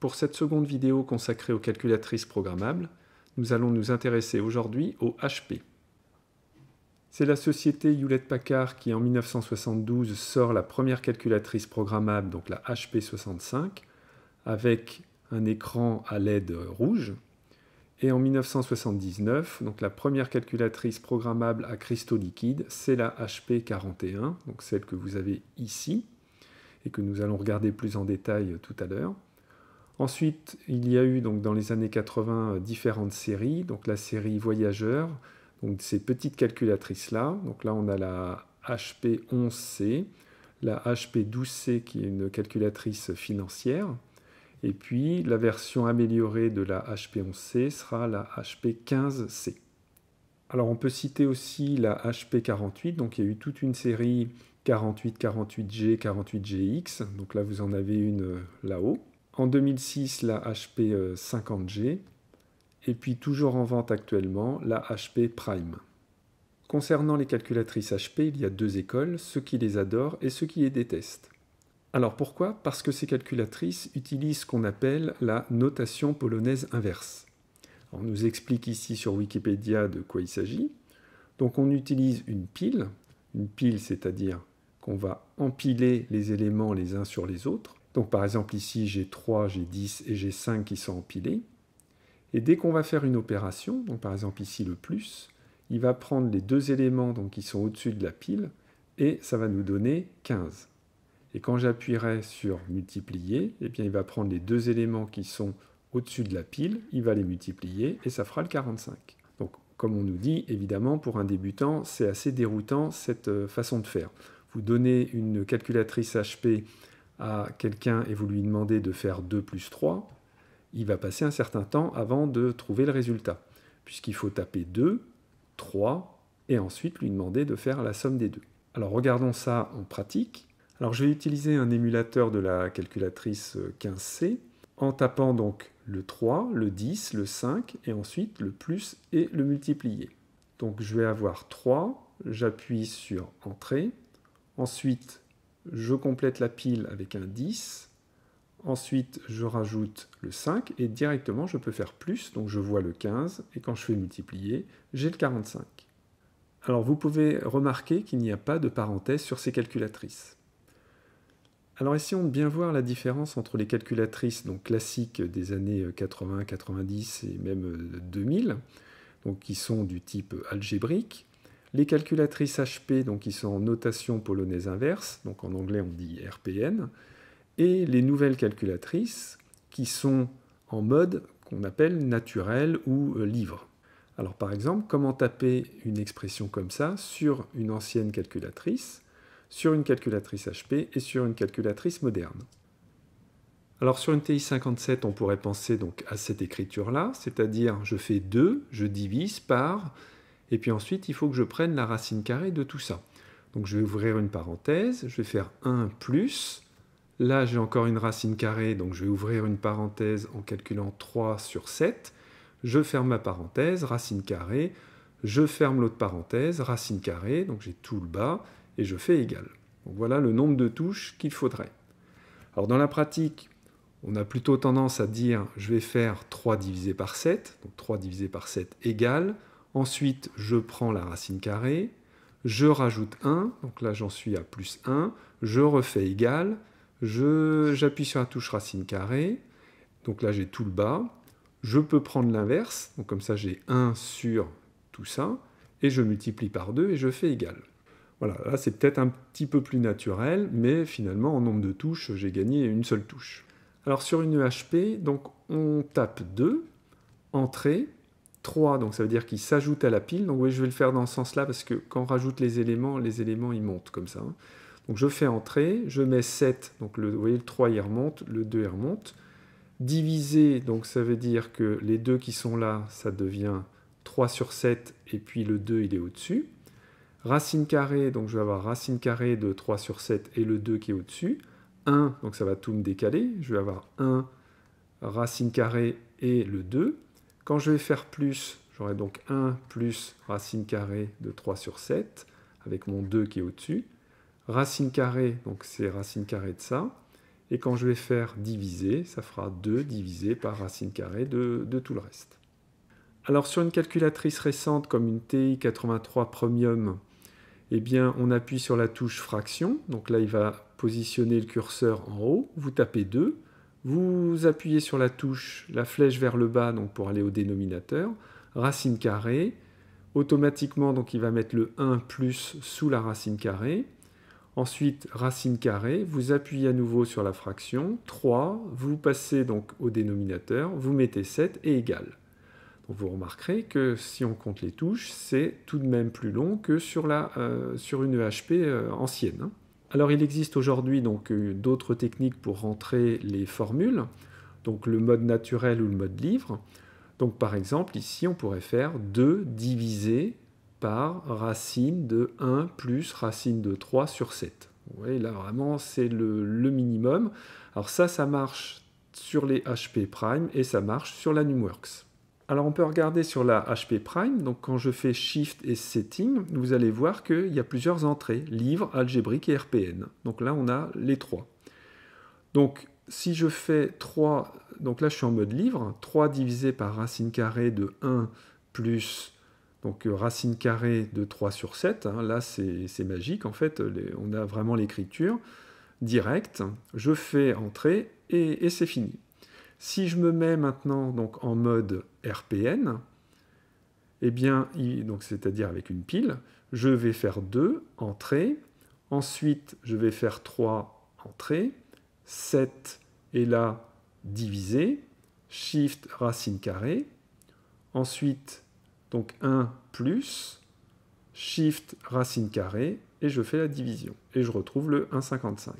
Pour cette seconde vidéo consacrée aux calculatrices programmables, nous allons nous intéresser aujourd'hui au HP. C'est la société Hewlett-Packard qui, en 1972, sort la première calculatrice programmable, donc la HP65, avec un écran à LED rouge. Et en 1979, donc la première calculatrice programmable à cristaux liquides, c'est la HP41, donc celle que vous avez ici, et que nous allons regarder plus en détail tout à l'heure. Ensuite, il y a eu donc dans les années 80 euh, différentes séries, donc la série Voyageur, donc ces petites calculatrices là. Donc là, on a la HP 11C, la HP 12C qui est une calculatrice financière, et puis la version améliorée de la HP 11C sera la HP 15C. Alors on peut citer aussi la HP 48, donc il y a eu toute une série 48, 48G, 48GX, donc là vous en avez une euh, là-haut. En 2006, la HP 50G. Euh, et puis toujours en vente actuellement, la HP Prime. Concernant les calculatrices HP, il y a deux écoles, ceux qui les adorent et ceux qui les détestent. Alors pourquoi Parce que ces calculatrices utilisent ce qu'on appelle la notation polonaise inverse. On nous explique ici sur Wikipédia de quoi il s'agit. Donc on utilise une pile, une pile c'est-à-dire qu'on va empiler les éléments les uns sur les autres, donc par exemple ici j'ai 3, j'ai 10 et j'ai 5 qui sont empilés. Et dès qu'on va faire une opération, donc par exemple ici le plus, il va prendre les deux éléments qui sont au-dessus de la pile et ça va nous donner 15. Et quand j'appuierai sur multiplier, eh bien, il va prendre les deux éléments qui sont au-dessus de la pile, il va les multiplier et ça fera le 45. Donc comme on nous dit, évidemment pour un débutant, c'est assez déroutant cette euh, façon de faire. Vous donnez une calculatrice HP quelqu'un et vous lui demandez de faire 2 plus 3, il va passer un certain temps avant de trouver le résultat, puisqu'il faut taper 2, 3, et ensuite lui demander de faire la somme des deux. Alors regardons ça en pratique. Alors je vais utiliser un émulateur de la calculatrice 15C en tapant donc le 3, le 10, le 5 et ensuite le plus et le multiplier. Donc je vais avoir 3, j'appuie sur Entrée, ensuite je complète la pile avec un 10, ensuite je rajoute le 5, et directement je peux faire plus, donc je vois le 15, et quand je fais multiplier, j'ai le 45. Alors vous pouvez remarquer qu'il n'y a pas de parenthèse sur ces calculatrices. Alors essayons de bien voir la différence entre les calculatrices donc classiques des années 80, 90 et même 2000, donc qui sont du type algébrique, les calculatrices HP, donc, qui sont en notation polonaise inverse, donc en anglais on dit RPN, et les nouvelles calculatrices qui sont en mode qu'on appelle naturel ou euh, livre. Alors par exemple, comment taper une expression comme ça sur une ancienne calculatrice, sur une calculatrice HP et sur une calculatrice moderne Alors sur une TI-57, on pourrait penser donc à cette écriture-là, c'est-à-dire je fais 2, je divise par et puis ensuite, il faut que je prenne la racine carrée de tout ça. Donc je vais ouvrir une parenthèse, je vais faire 1 plus. Là, j'ai encore une racine carrée, donc je vais ouvrir une parenthèse en calculant 3 sur 7. Je ferme ma parenthèse, racine carrée. Je ferme l'autre parenthèse, racine carrée, donc j'ai tout le bas, et je fais égal. Donc voilà le nombre de touches qu'il faudrait. Alors dans la pratique, on a plutôt tendance à dire je vais faire 3 divisé par 7, donc 3 divisé par 7 égale Ensuite, je prends la racine carrée, je rajoute 1, donc là j'en suis à plus 1, je refais égal, j'appuie sur la touche racine carrée, donc là j'ai tout le bas, je peux prendre l'inverse, donc comme ça j'ai 1 sur tout ça, et je multiplie par 2 et je fais égal. Voilà, là c'est peut-être un petit peu plus naturel, mais finalement en nombre de touches, j'ai gagné une seule touche. Alors sur une e HP, donc on tape 2, entrée, 3, donc ça veut dire qu'il s'ajoute à la pile. Donc oui, je vais le faire dans ce sens-là parce que quand on rajoute les éléments, les éléments ils montent comme ça. Hein. Donc je fais entrer, je mets 7, donc le, vous voyez le 3 il remonte, le 2 il remonte. Diviser, donc ça veut dire que les deux qui sont là, ça devient 3 sur 7 et puis le 2 il est au-dessus. Racine carrée, donc je vais avoir racine carrée de 3 sur 7 et le 2 qui est au-dessus. 1, donc ça va tout me décaler, je vais avoir 1 racine carrée et le 2. Quand je vais faire plus, j'aurai donc 1 plus racine carrée de 3 sur 7, avec mon 2 qui est au-dessus. Racine carrée, donc c'est racine carrée de ça. Et quand je vais faire diviser, ça fera 2 divisé par racine carrée de, tout le reste. Alors sur une calculatrice récente comme une TI-83 Premium, eh bien on appuie sur la touche fraction, donc là il va positionner le curseur en haut, vous tapez 2, vous appuyez sur la touche, la flèche vers le bas donc pour aller au dénominateur, racine carrée. Automatiquement, donc il va mettre le 1 plus sous la racine carrée. Ensuite, racine carrée, vous appuyez à nouveau sur la fraction, 3, vous passez donc au dénominateur, vous mettez 7 et égal. vous remarquerez que si on compte les touches, c'est tout de même plus long que sur, euh, une EHP euh, ancienne. Hein. Alors il existe aujourd'hui donc euh, d'autres techniques pour rentrer les formules, donc le mode naturel ou le mode livre. Donc par exemple ici on pourrait faire 2 divisé par racine de 1 plus racine de 3 sur 7. Vous voyez là vraiment c'est le, le, minimum. Alors ça ça marche sur les HP prime et ça marche sur la NumWorks. Alors on peut regarder sur la HP Prime, donc quand je fais Shift et Setting, vous allez voir qu'il y a plusieurs entrées, livre, algébrique et RPN. Donc là on a les trois. Donc si je fais 3, donc là je suis en mode livre, 3 divisé par racine carrée de 1 plus donc euh, racine carrée de 3 sur 7, hein, là c'est magique en fait, on a vraiment l'écriture directe, je fais Entrée et c'est fini. Si je me mets maintenant donc, en mode RPN, eh bien, c'est-à-dire avec une pile, je vais faire 2 entrée, ensuite je vais faire 3 entrée, 7 et là diviser, shift racine carrée, ensuite donc 1 plus, shift racine carrée, et je fais la division, et je retrouve le 1,55.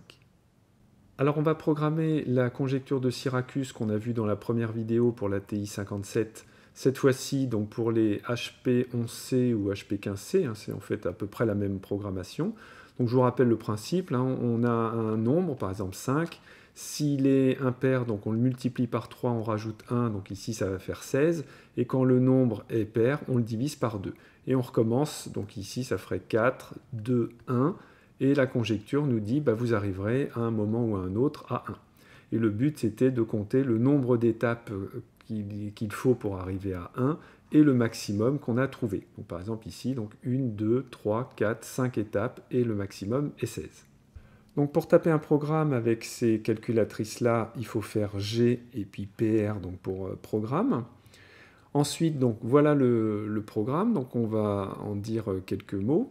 Alors on va programmer la conjecture de Syracuse qu'on a vue dans la première vidéo pour la TI 57, cette fois-ci donc pour les HP 11C ou HP 15C, hein, c'est en fait à peu près la même programmation. Donc je vous rappelle le principe, hein, on a un nombre, par exemple 5, s'il est impair, donc on le multiplie par 3, on rajoute 1, donc ici ça va faire 16, et quand le nombre est pair, on le divise par 2. Et on recommence, donc ici ça ferait 4, 2, 1, et la conjecture nous dit, bah, vous arriverez à un moment ou à un autre à 1. Et le but, c'était de compter le nombre d'étapes euh, qu'il faut pour arriver à 1 et le maximum qu'on a trouvé. Donc, par exemple ici, donc 1, 2, 3, 4, 5 étapes et le maximum est 16. Donc pour taper un programme avec ces calculatrices-là, il faut faire G et puis PR donc pour euh, programme. Ensuite, donc voilà le, le programme, donc on va en dire euh, quelques mots.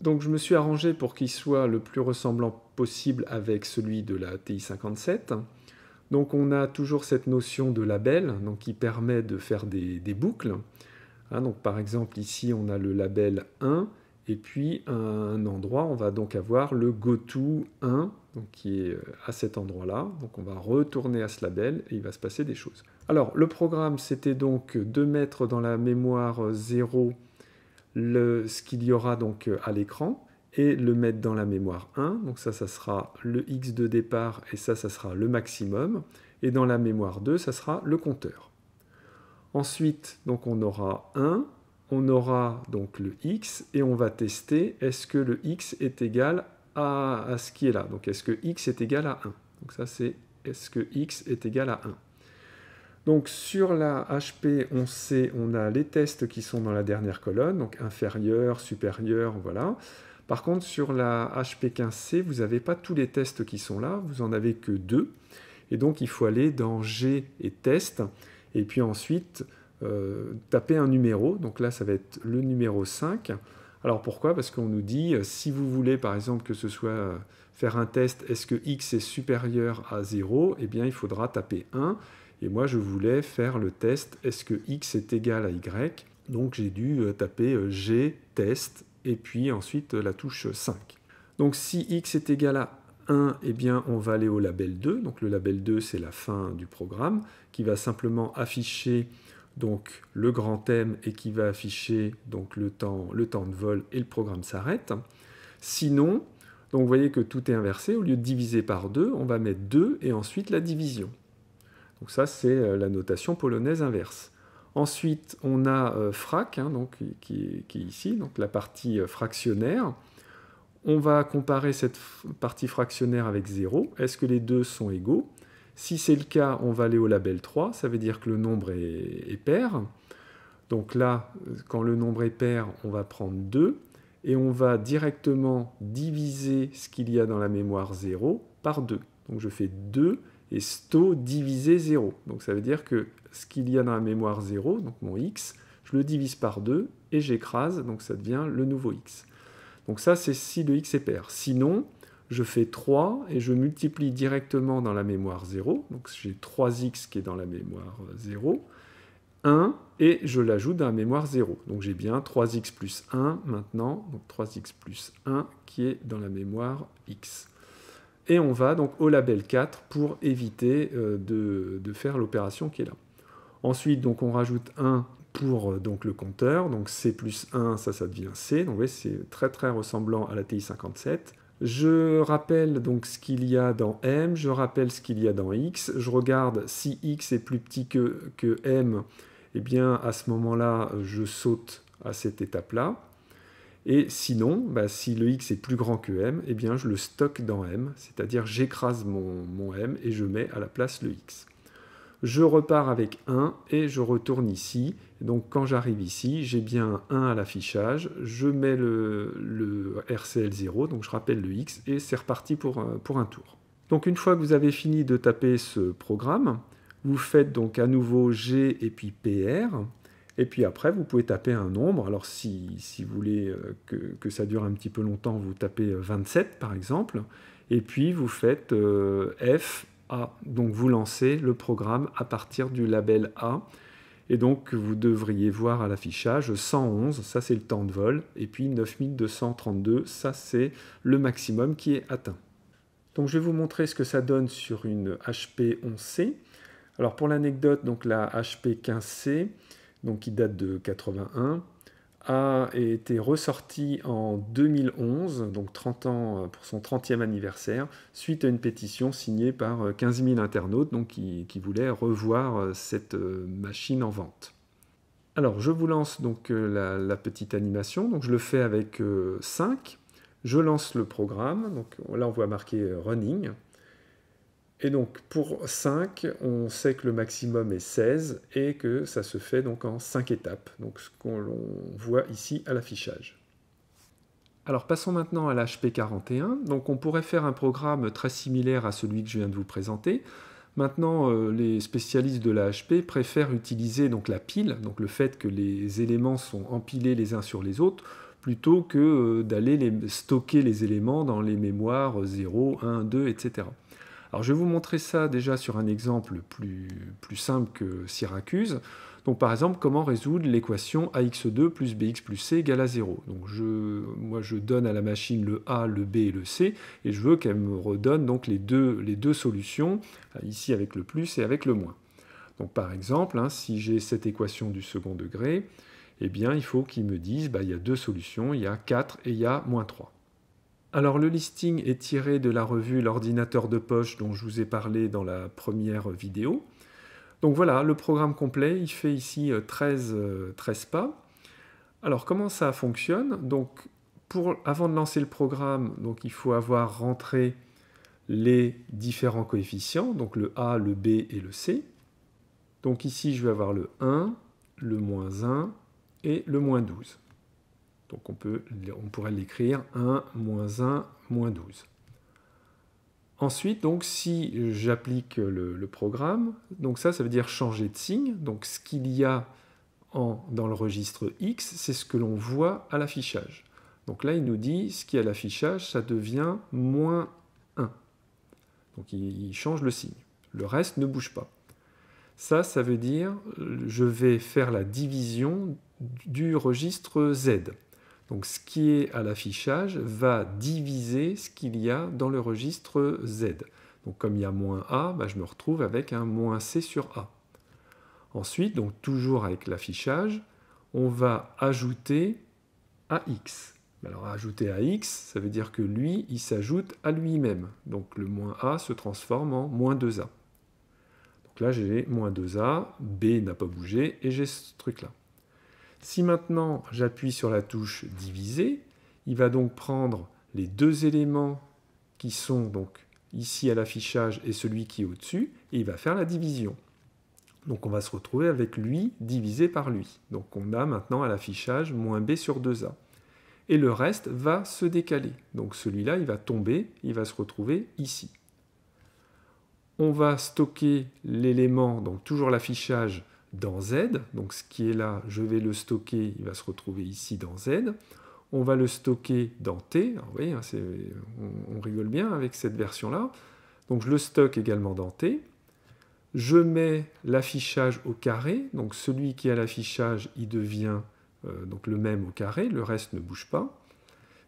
Donc je me suis arrangé pour qu'il soit le plus ressemblant possible avec celui de la TI-57. Donc on a toujours cette notion de label qui permet de faire des, boucles. Hein, donc par exemple ici on a le label 1 et puis un endroit on va donc avoir le goto 1 qui est euh, à cet endroit là. Donc on va retourner à ce label et il va se passer des choses. Alors le programme c'était donc de mettre dans la mémoire 0 ce qu'il y aura donc euh, à l'écran et le mettre dans la mémoire 1. Donc ça, ça sera le x de départ et ça, ça sera le maximum. Et dans la mémoire 2, ça sera le compteur. Ensuite, donc on aura 1, on aura donc le x et on va tester est-ce que le x est égal à ce qui est là. Donc est-ce que x est égal à 1 Donc ça c'est est-ce que x est égal à 1 donc sur la HP, on c on a les tests qui sont dans la dernière colonne, donc inférieur, supérieur, voilà. Par contre, sur la HP15C, vous n'avez pas tous les tests qui sont là, vous n'en avez que deux. Et donc, il faut aller dans G et test, et puis ensuite euh, taper un numéro. Donc là, ça va être le numéro 5. Alors pourquoi Parce qu'on nous dit, euh, si vous voulez par exemple que ce soit euh, faire un test, est-ce que x est supérieur à 0 Eh bien, il faudra taper 1. Et moi, je voulais faire le test est-ce que x est égal à y Donc j'ai dû euh, taper euh, g test et puis ensuite euh, la touche 5. Donc si x est égal à 1, eh bien on va aller au label 2. Donc le label 2, c'est la fin du programme qui va simplement afficher donc le grand thème et qui va afficher donc le temps, le temps de vol et le programme s'arrête. Sinon, donc vous voyez que tout est inversé. Au lieu de diviser par 2, on va mettre 2 et ensuite la division. Donc ça, c'est euh, la notation polonaise inverse. Ensuite, on a euh, frac, hein, qui, est ici, donc la partie euh, fractionnaire. On va comparer cette partie fractionnaire avec 0. Est-ce que les deux sont égaux Si c'est le cas, on va aller au label 3, ça veut dire que le nombre est, est pair. Donc là, quand le nombre est pair, on va prendre 2 et on va directement diviser ce qu'il y a dans la mémoire 0 par 2. Donc je fais 2 et sto divisé 0. Donc ça veut dire que ce qu'il y a dans la mémoire 0, donc mon x, je le divise par 2 et j'écrase, donc ça devient le nouveau x. Donc ça, c'est si le x est pair. Sinon, je fais 3 et je multiplie directement dans la mémoire 0, donc j'ai 3x qui est dans la mémoire 0, 1 et je l'ajoute dans la mémoire 0. Donc j'ai bien 3x plus 1 maintenant, donc 3x plus 1 qui est dans la mémoire x et on va donc au label 4 pour éviter euh, de, faire l'opération qui est là. Ensuite, donc on rajoute 1 pour euh, donc le compteur, donc C plus 1, ça, ça devient C, donc vous c'est très très ressemblant à la TI-57. Je rappelle donc ce qu'il y a dans M, je rappelle ce qu'il y a dans X, je regarde si X est plus petit que, M, et eh bien à ce moment-là, je saute à cette étape-là. Et sinon, bah, si le x est plus grand que m, eh bien je le stocke dans m, c'est-à-dire j'écrase mon, mon m et je mets à la place le x. Je repars avec 1 et je retourne ici. Donc quand j'arrive ici, j'ai bien 1 à l'affichage, je mets le, le, RCL0, donc je rappelle le x, et c'est reparti pour, euh, pour un tour. Donc une fois que vous avez fini de taper ce programme, vous faites donc à nouveau G et puis PR, et puis après, vous pouvez taper un nombre. Alors si, si vous voulez euh, que, ça dure un petit peu longtemps, vous tapez 27 euh, par exemple. Et puis vous faites FA. Euh, F A. Donc vous lancez le programme à partir du label A. Et donc vous devriez voir à l'affichage 111, ça c'est le temps de vol. Et puis 9232, ça c'est le maximum qui est atteint. Donc je vais vous montrer ce que ça donne sur une HP 11C. Alors pour l'anecdote, donc la HP 15C, qui date de 81, a été ressorti en 2011, donc 30 ans euh, pour son 30e anniversaire, suite à une pétition signée par 15 euh, 000 internautes donc qui, voulaient revoir euh, cette machine en vente. Alors je vous lance donc la, petite animation, donc je le fais avec 5. Je lance le programme, là on voit marqué Running, et donc pour 5, on sait que le maximum est 16 et que ça se fait donc en 5 étapes, donc ce qu'on voit ici à l'affichage. Alors passons maintenant à l'HP41. Donc on pourrait faire un programme très similaire à celui que je viens de vous présenter. Maintenant, euh, les spécialistes de l'HP préfèrent utiliser donc la pile, donc le fait que les éléments sont empilés les uns sur les autres, plutôt que euh, d'aller stocker les éléments dans les mémoires 0, 1, 2, etc. Alors je vais vous montrer ça déjà sur un exemple plus, simple que Syracuse. Donc par exemple, comment résoudre l'équation ax2 plus bx plus c égale à 0 Donc je, moi je donne à la machine le a, le b et le c, et je veux qu'elle me redonne donc les deux, solutions, euh, ici avec le plus et avec le moins. Donc par exemple, hein, si j'ai cette équation du second degré, eh bien il faut qu'il me dise, bah, il y a deux solutions, il y a 4 et il y a moins 3. Alors le listing est tiré de la revue L'ordinateur de poche dont je vous ai parlé dans la première vidéo. Donc voilà, le programme complet, il fait ici 13, euh, euh, pas. Alors comment ça fonctionne Donc avant de lancer le programme, il faut avoir rentré les différents coefficients, donc le A, le B et le C. Donc ici, je vais avoir le 1, le moins 1 et le moins 12. Donc on, peut, on pourrait l'écrire 1, moins 1, moins 12. Ensuite, donc, si j'applique le, programme, donc ça, ça veut dire changer de signe. Donc ce qu'il y a en, dans le registre X, c'est ce que l'on voit à l'affichage. Donc là, il nous dit ce qui est à l'affichage, ça devient moins 1. Donc il change le signe. Le reste ne bouge pas. Ça, ça veut dire je vais faire la division du registre Z. Donc ce qui est à l'affichage va diviser ce qu'il y a dans le registre Z. Donc comme il y a moins A, bah, je me retrouve avec un moins C sur A. Ensuite, donc toujours avec l'affichage, on va ajouter à X. Alors ajouter à X, ça veut dire que lui, il s'ajoute à lui-même. Donc le moins A se transforme en moins 2A. Donc là, j'ai moins 2A, B n'a pas bougé, et j'ai ce truc-là. Si maintenant j'appuie sur la touche diviser, il va donc prendre les deux éléments qui sont donc ici à l'affichage et celui qui est au-dessus, et il va faire la division. Donc on va se retrouver avec lui divisé par lui. Donc on a maintenant à l'affichage moins b sur 2a. Et le reste va se décaler. Donc celui-là, il va tomber, il va se retrouver ici. On va stocker l'élément, donc toujours l'affichage, dans Z. Donc ce qui est là, je vais le stocker, il va se retrouver ici dans Z. On va le stocker dans T. Ah, vous voyez, hein, on, rigole bien avec cette version-là. Donc je le stocke également dans T. Je mets l'affichage au carré. Donc celui qui a l'affichage, il devient euh, donc le même au carré. Le reste ne bouge pas.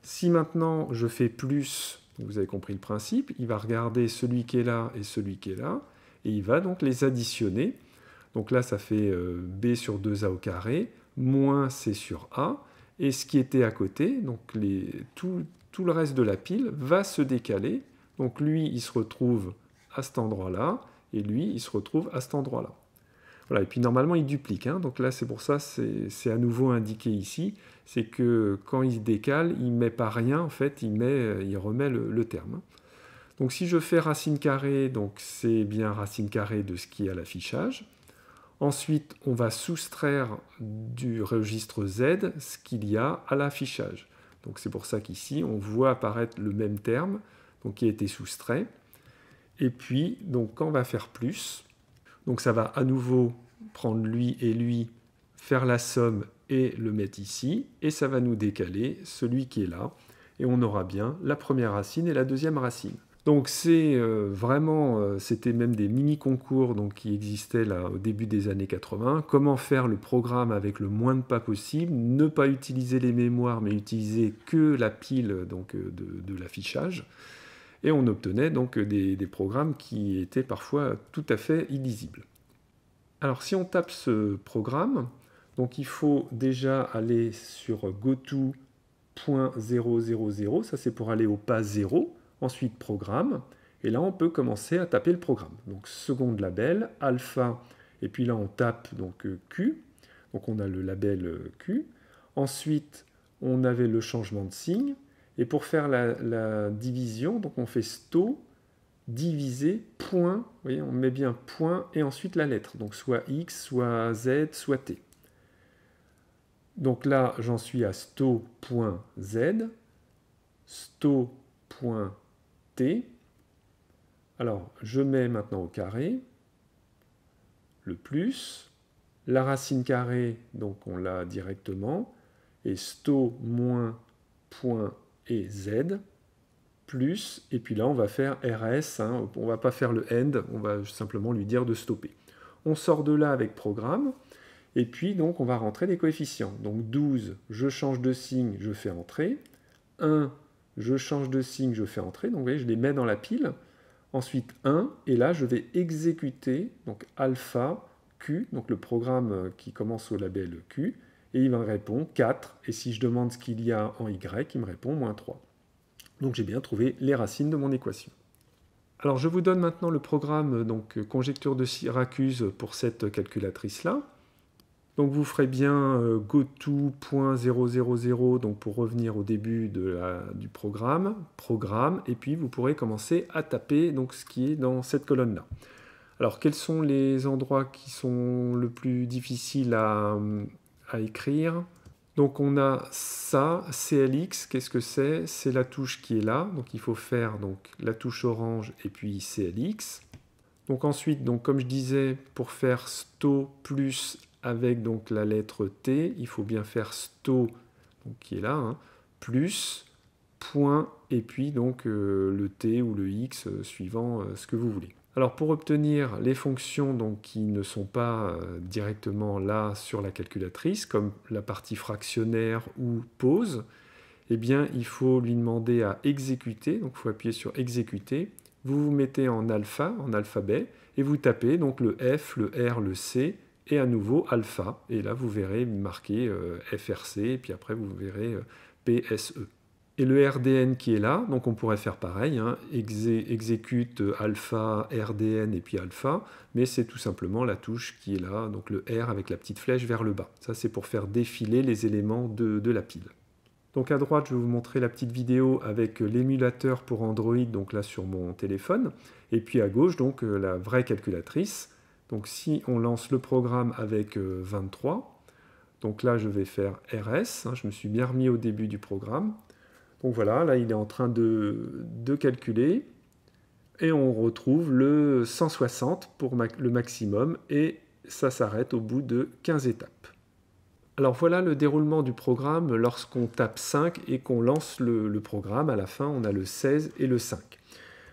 Si maintenant je fais plus, vous avez compris le principe, il va regarder celui qui est là et celui qui est là. Et il va donc les additionner. Donc là, ça fait euh, b sur 2a au carré, moins c sur a, et ce qui était à côté, donc tout, le reste de la pile, va se décaler. Donc lui, il se retrouve à cet endroit-là, et lui, il se retrouve à cet endroit-là. Voilà, et puis normalement, il duplique. Hein. donc là, c'est pour ça, c'est à nouveau indiqué ici, c'est que quand il se décale, il ne met pas rien, en fait, il, met, il remet le, le terme. Donc si je fais racine carrée, donc c'est bien racine carrée de ce qui est à l'affichage. Ensuite, on va soustraire du registre Z ce qu'il y a à l'affichage. Donc c'est pour ça qu'ici, on voit apparaître le même terme donc qui a été soustrait. Et puis, donc, quand on va faire plus, donc ça va à nouveau prendre lui et lui, faire la somme et le mettre ici, et ça va nous décaler celui qui est là, et on aura bien la première racine et la deuxième racine. Donc c'est euh, vraiment, euh, c'était même des mini-concours qui existaient là, au début des années 80. Comment faire le programme avec le moins de pas possible, ne pas utiliser les mémoires, mais utiliser que la pile donc, euh, de, l'affichage. Et on obtenait donc des, programmes qui étaient parfois tout à fait illisibles. Alors si on tape ce programme, donc il faut déjà aller sur goto.000, ça c'est pour aller au pas 0 ensuite programme, et là on peut commencer à taper le programme. Donc seconde label, alpha, et puis là on tape donc euh, Q, donc on a le label euh, Q. Ensuite on avait le changement de signe, et pour faire la, division, donc on fait sto divisé point, vous voyez on met bien point et ensuite la lettre, donc soit x, soit z, soit t. Donc là, j'en suis à sto.z, sto.z, alors, je mets maintenant au carré le plus, la racine carrée, donc on l'a directement, et sto moins point et z, plus, et puis là on va faire rs, hein. on va pas faire le end, on va simplement lui dire de stopper. On sort de là avec programme, et puis donc on va rentrer des coefficients. Donc 12, je change de signe, je fais entrer, 1, je change de signe, je fais entrer, donc vous voyez, je les mets dans la pile, ensuite 1, et là je vais exécuter, donc alpha, Q, donc le programme euh, qui commence au label Q, et il me répond 4, et si je demande ce qu'il y a en Y, il me répond moins 3. Donc j'ai bien trouvé les racines de mon équation. Alors je vous donne maintenant le programme donc, conjecture de Syracuse pour cette calculatrice-là. Donc vous ferez bien euh, goto.000 donc pour revenir au début de la, du programme, programme, et puis vous pourrez commencer à taper donc ce qui est dans cette colonne-là. Alors quels sont les endroits qui sont le plus difficiles à, à écrire donc on a ça, CLX, qu'est-ce que c'est C'est la touche qui est là, donc il faut faire donc, la touche orange et puis CLX. Donc ensuite, donc, comme je disais, pour faire STO plus avec donc la lettre T, il faut bien faire sto, qui est là, hein, plus point et puis donc euh, le T ou le X euh, suivant euh, ce que vous voulez. Alors pour obtenir les fonctions donc, qui ne sont pas directement là sur la calculatrice, comme la partie fractionnaire ou pause, eh bien il faut lui demander à exécuter, donc il faut appuyer sur exécuter, vous vous mettez en alpha, en alphabet, et vous tapez donc le F, le R, le C, et à nouveau alpha. Et là, vous verrez marqué euh, FRC, et puis après, vous verrez euh, PSE. Et le RDN qui est là, donc on pourrait faire pareil, hein, exécute euh, alpha, RDN et puis alpha, mais c'est tout simplement la touche qui est là, donc le R avec la petite flèche vers le bas. Ça, c'est pour faire défiler les éléments de, de la pile. Donc à droite, je vais vous montrer la petite vidéo avec l'émulateur pour Android, donc là sur mon téléphone. Et puis à gauche, donc la vraie calculatrice donc si on lance le programme avec 23, euh, donc là je vais faire RS, hein, je me suis bien remis au début du programme. Donc voilà, là il est en train de, calculer. Et on retrouve le 160 pour le maximum et ça s'arrête au bout de 15 étapes. Alors voilà le déroulement du programme lorsqu'on tape 5 et qu'on lance le programme. À la fin, on a le 16 et le 5.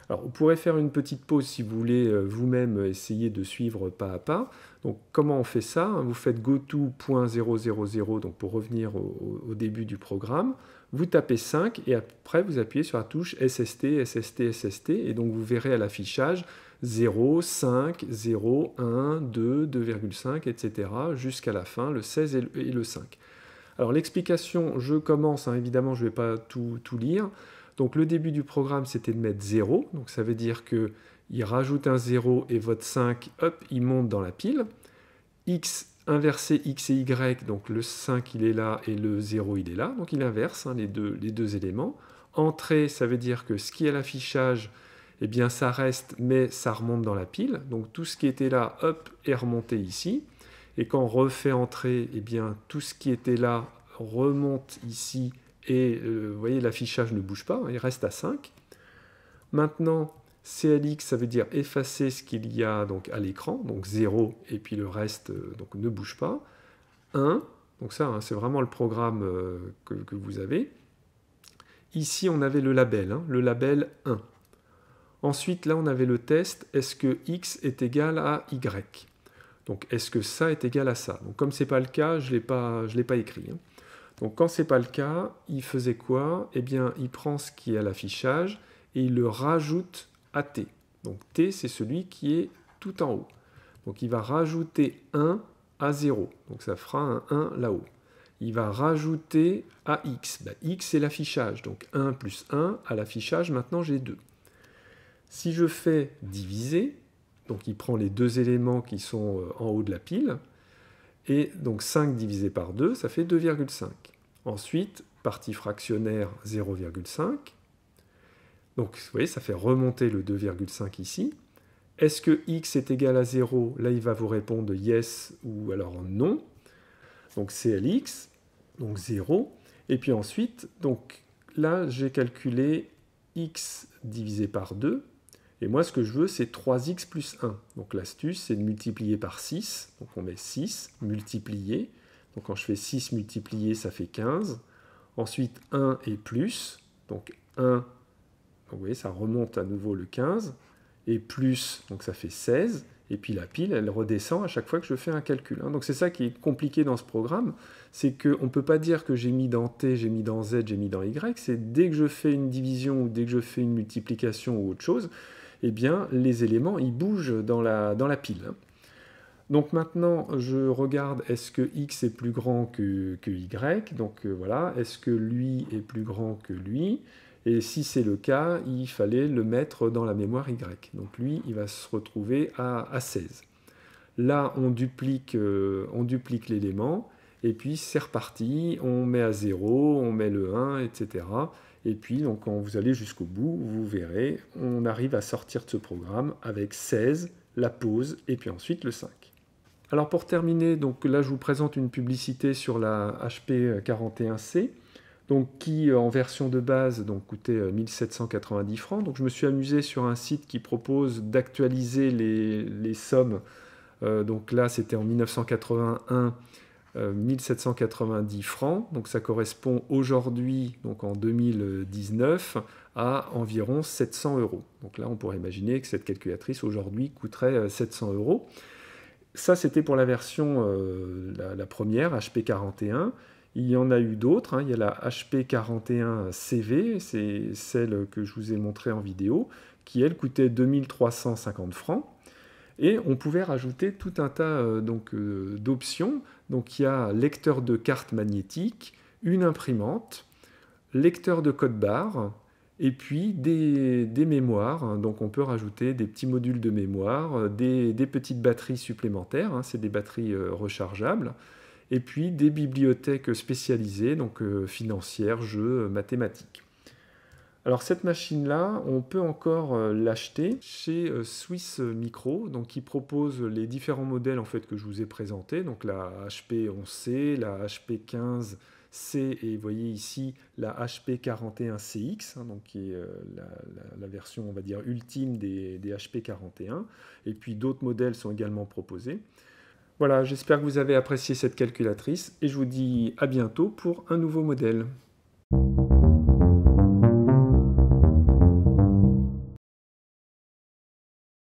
Alors, vous pourrez faire une petite pause si vous voulez euh, vous-même essayer de suivre pas à pas. Donc, comment on fait ça hein Vous faites goto.000, donc pour revenir au, début du programme. Vous tapez 5 et après vous appuyez sur la touche SST, SST, SST. Et donc, vous verrez à l'affichage 0, 5, 0, 1, 2, 2,5, etc. jusqu'à la fin, le 16 et le, 5. Alors, l'explication, je commence, hein, évidemment, je ne vais pas tout lire. Donc le début du programme, c'était de mettre 0. Donc ça veut dire que il rajoute un 0 et votre 5, hop, il monte dans la pile. X inversé X et Y, donc le 5 il est là et le 0 il est là, donc il inverse hein, les, deux, éléments. Entrée, ça veut dire que ce qui est à l'affichage, eh bien ça reste, mais ça remonte dans la pile. Donc tout ce qui était là, hop, est remonté ici. Et quand on refait entrée, eh bien tout ce qui était là remonte ici et euh, vous voyez, l'affichage ne bouge pas, hein, il reste à 5. Maintenant, CLX, ça veut dire effacer ce qu'il y a donc, à l'écran, donc 0, et puis le reste euh, donc, ne bouge pas. 1, donc ça, hein, c'est vraiment le programme euh, que, vous avez. Ici, on avait le label, hein, le label 1. Ensuite, là, on avait le test, est-ce que x est égal à y Donc, est-ce que ça est égal à ça Donc, comme ce n'est pas le cas, je ne l'ai pas écrit. Donc quand ce n'est pas le cas, il faisait quoi Eh bien, il prend ce qui est à l'affichage et il le rajoute à T. Donc T, c'est celui qui est tout en haut. Donc il va rajouter 1 à 0. Donc ça fera un 1 là-haut. Il va rajouter à X. Bah, X, c'est l'affichage. Donc 1 plus 1, à l'affichage, maintenant j'ai 2. Si je fais diviser, donc il prend les deux éléments qui sont euh, en haut de la pile, et donc 5 divisé par 2, ça fait 2,5. Ensuite, partie fractionnaire 0,5. Donc, vous voyez, ça fait remonter le 2,5 ici. Est-ce que x est égal à 0 Là, il va vous répondre yes ou alors non. Donc, c'est l'x, donc 0. Et puis ensuite, donc là, j'ai calculé x divisé par 2. Et moi, ce que je veux, c'est 3x plus 1. Donc l'astuce, c'est de multiplier par 6. Donc on met 6, multiplié. Donc quand je fais 6 multiplié, ça fait 15. Ensuite, 1 et plus. Donc 1, vous voyez, ça remonte à nouveau le 15. Et plus, donc ça fait 16. Et puis la pile, elle redescend à chaque fois que je fais un calcul. Hein. Donc c'est ça qui est compliqué dans ce programme, c'est qu'on ne peut pas dire que j'ai mis dans t, j'ai mis dans z, j'ai mis dans y, c'est dès que je fais une division ou dès que je fais une multiplication ou autre chose, eh bien les éléments, ils bougent dans la, dans la pile. Hein. Donc maintenant, je regarde est-ce que x est plus grand que, y, donc euh, voilà, est-ce que lui est plus grand que lui, et si c'est le cas, il fallait le mettre dans la mémoire y. Donc lui, il va se retrouver à, 16. Là, on duplique, euh, duplique l'élément, et puis c'est reparti, on met à 0, on met le 1, etc. Et puis, donc, quand vous allez jusqu'au bout, vous verrez, on arrive à sortir de ce programme avec 16, la pause, et puis ensuite le 5. Alors pour terminer, donc là je vous présente une publicité sur la HP 41C, qui euh, en version de base coûtait 1790 euh, francs. Donc je me suis amusé sur un site qui propose d'actualiser les, sommes. Euh, donc là c'était en 1981 1790 francs. Donc ça correspond aujourd'hui donc en 2019 à environ 700 euros. Donc là on pourrait imaginer que cette calculatrice aujourd'hui coûterait 700 euros. Ça, c'était pour la version, euh, la, première, HP41. Il y en a eu d'autres. Hein. Il y a la HP41CV, c'est celle que je vous ai montrée en vidéo, qui, elle, coûtait 2350 francs. Et on pouvait rajouter tout un tas euh, donc euh, d'options. Donc il y a lecteur de carte magnétique »,« une imprimante, lecteur de code barre, et puis des, mémoires. Hein. Donc on peut rajouter des petits modules de mémoire, euh, des, petites batteries supplémentaires, hein. c'est des batteries euh, rechargeables, et puis des bibliothèques spécialisées, donc euh, financières, jeux, mathématiques. Alors cette machine-là, on peut encore l'acheter chez Swiss Micro, donc qui propose les différents modèles en fait que je vous ai présentés, donc la HP 11C, la HP 15 c'est, et voyez ici, la HP41CX, hein, donc qui est euh, la, version, on va dire, ultime des, des HP41. Et puis d'autres modèles sont également proposés. Voilà, j'espère que vous avez apprécié cette calculatrice et je vous dis à bientôt pour un nouveau modèle.